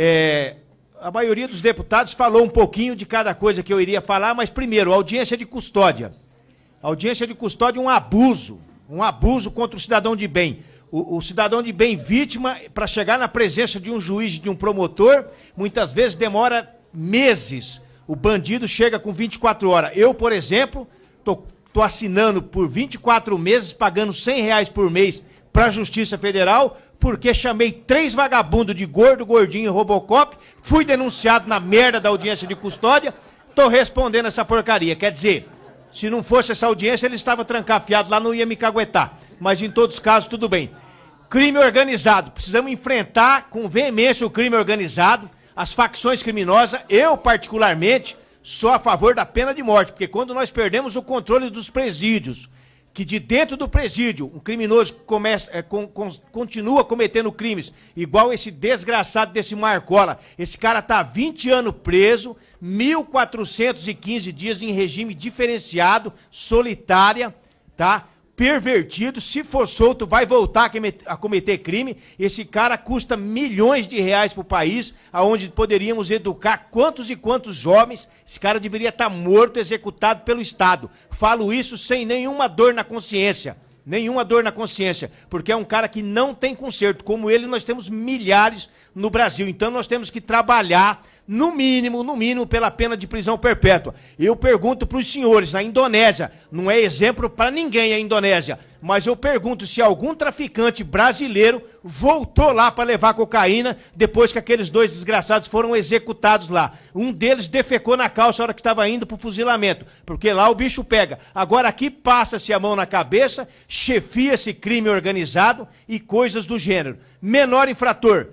É, a maioria dos deputados falou um pouquinho de cada coisa que eu iria falar, mas primeiro, audiência de custódia. Audiência de custódia é um abuso, um abuso contra o cidadão de bem. O, o cidadão de bem vítima, para chegar na presença de um juiz, de um promotor, muitas vezes demora meses. O bandido chega com 24 horas. Eu, por exemplo, estou assinando por 24 meses, pagando 100 reais por mês para a Justiça Federal porque chamei três vagabundos de gordo, gordinho e robocop, fui denunciado na merda da audiência de custódia, estou respondendo essa porcaria. Quer dizer, se não fosse essa audiência, ele estava trancafiado lá, não ia me caguetar. Mas em todos os casos, tudo bem. Crime organizado. Precisamos enfrentar com veemência o crime organizado, as facções criminosas. Eu, particularmente, sou a favor da pena de morte, porque quando nós perdemos o controle dos presídios, que de dentro do presídio um criminoso começa, é, com, com, continua cometendo crimes, igual esse desgraçado desse Marcola. Esse cara tá 20 anos preso, 1.415 dias em regime diferenciado, solitária, tá? pervertido, se for solto, vai voltar a cometer crime. Esse cara custa milhões de reais para o país, aonde poderíamos educar quantos e quantos jovens. Esse cara deveria estar tá morto, executado pelo Estado. Falo isso sem nenhuma dor na consciência. Nenhuma dor na consciência, porque é um cara que não tem conserto. Como ele, nós temos milhares no Brasil. Então nós temos que trabalhar no mínimo, no mínimo, pela pena de prisão perpétua. Eu pergunto para os senhores, na Indonésia, não é exemplo para ninguém a Indonésia, mas eu pergunto se algum traficante brasileiro voltou lá para levar cocaína depois que aqueles dois desgraçados foram executados lá. Um deles defecou na calça na hora que estava indo para o fuzilamento, porque lá o bicho pega. Agora aqui passa-se a mão na cabeça, chefia-se crime organizado e coisas do gênero. Menor infrator,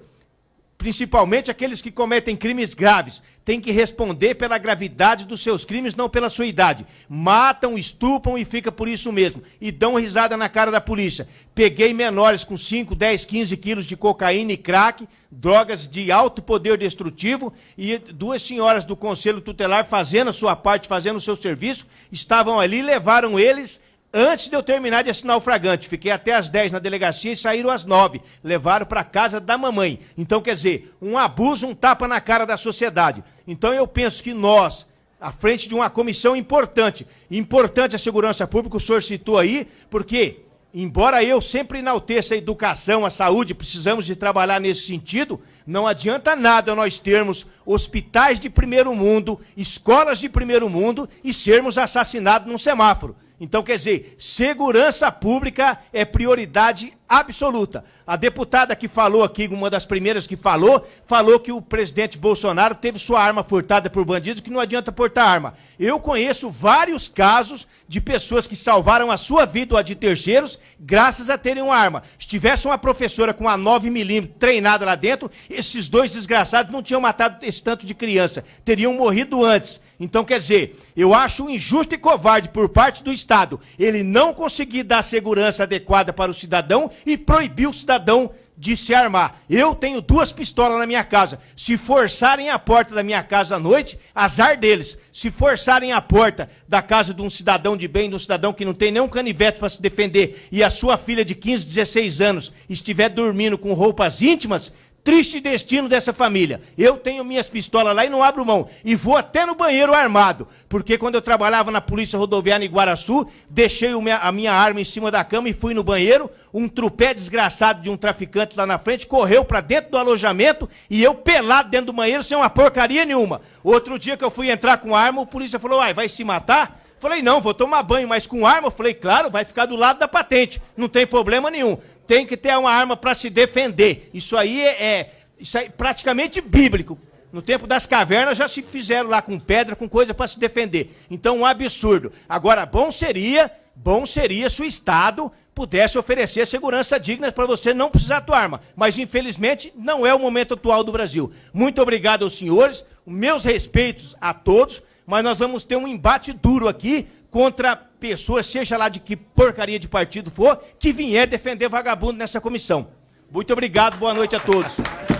principalmente aqueles que cometem crimes graves, têm que responder pela gravidade dos seus crimes, não pela sua idade. Matam, estupam e fica por isso mesmo. E dão risada na cara da polícia. Peguei menores com 5, 10, 15 quilos de cocaína e crack, drogas de alto poder destrutivo, e duas senhoras do Conselho Tutelar fazendo a sua parte, fazendo o seu serviço, estavam ali e levaram eles Antes de eu terminar de assinar o fragante, fiquei até as 10 na delegacia e saíram às 9. Levaram para casa da mamãe. Então, quer dizer, um abuso, um tapa na cara da sociedade. Então, eu penso que nós, à frente de uma comissão importante, importante a segurança pública, o senhor citou aí, porque embora eu sempre enalteça a educação, a saúde, precisamos de trabalhar nesse sentido, não adianta nada nós termos hospitais de primeiro mundo, escolas de primeiro mundo e sermos assassinados num semáforo. Então, quer dizer, segurança pública é prioridade absoluta. A deputada que falou aqui, uma das primeiras que falou, falou que o presidente Bolsonaro teve sua arma furtada por bandidos, que não adianta portar arma. Eu conheço vários casos de pessoas que salvaram a sua vida ou a de terceiros graças a terem uma arma. Se tivesse uma professora com a 9mm treinada lá dentro, esses dois desgraçados não tinham matado esse tanto de criança, teriam morrido antes. Então, quer dizer, eu acho injusto e covarde por parte do Estado ele não conseguir dar segurança adequada para o cidadão e proibiu o cidadão de se armar. Eu tenho duas pistolas na minha casa. Se forçarem a porta da minha casa à noite, azar deles. Se forçarem a porta da casa de um cidadão de bem, de um cidadão que não tem nenhum canivete para se defender, e a sua filha de 15, 16 anos estiver dormindo com roupas íntimas, Triste destino dessa família. Eu tenho minhas pistolas lá e não abro mão. E vou até no banheiro armado. Porque quando eu trabalhava na Polícia Rodoviária em Guaraçu, deixei a minha arma em cima da cama e fui no banheiro. Um trupé desgraçado de um traficante lá na frente correu para dentro do alojamento e eu pelado dentro do banheiro sem uma porcaria nenhuma. Outro dia que eu fui entrar com arma, o polícia falou: Uai, vai se matar? Falei, não, vou tomar banho, mas com arma? Eu falei, claro, vai ficar do lado da patente, não tem problema nenhum tem que ter uma arma para se defender. Isso aí é, é isso aí é praticamente bíblico. No tempo das cavernas já se fizeram lá com pedra, com coisa para se defender. Então, um absurdo. Agora, bom seria, bom seria se o Estado pudesse oferecer segurança digna para você não precisar da arma. Mas, infelizmente, não é o momento atual do Brasil. Muito obrigado aos senhores, meus respeitos a todos, mas nós vamos ter um embate duro aqui contra pessoas, seja lá de que porcaria de partido for, que vier defender vagabundo nessa comissão. Muito obrigado, boa noite a todos.